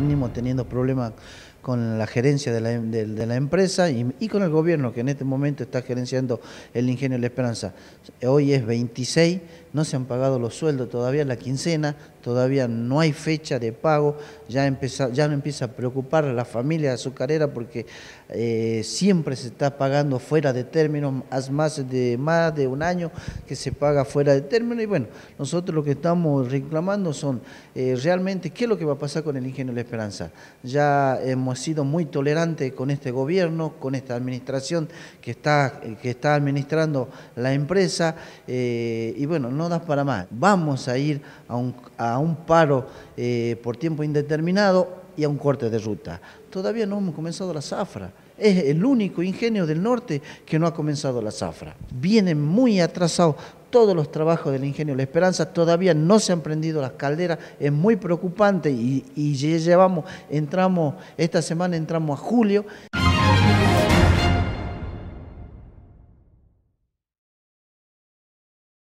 venimos teniendo problemas con la gerencia de la, empresa y, y, con el gobierno que en este momento está gerenciando el Ingenio de la Esperanza. Hoy es 26 no se han pagado los sueldos, todavía la quincena, todavía no hay fecha de pago, ya, ya no empieza a preocupar a la familia azucarera porque eh, siempre se está pagando fuera de término, hace más de, más de un año que se paga fuera de término y bueno, nosotros lo que estamos reclamando son eh, realmente qué es lo que va a pasar con el ingenio La Esperanza. Ya hemos sido muy tolerantes con este gobierno, con esta administración que está, que está administrando la empresa eh, y bueno, no das para más. Vamos a ir a un, paro eh, por tiempo indeterminado y a un corte de ruta. Todavía no hemos comenzado la zafra. Es el único ingenio del norte que no ha comenzado la zafra. Vienen muy atrasados todos los trabajos del ingenio La Esperanza, todavía no se han prendido las calderas, es muy preocupante y, y llevamos, entramos, esta semana entramos a julio.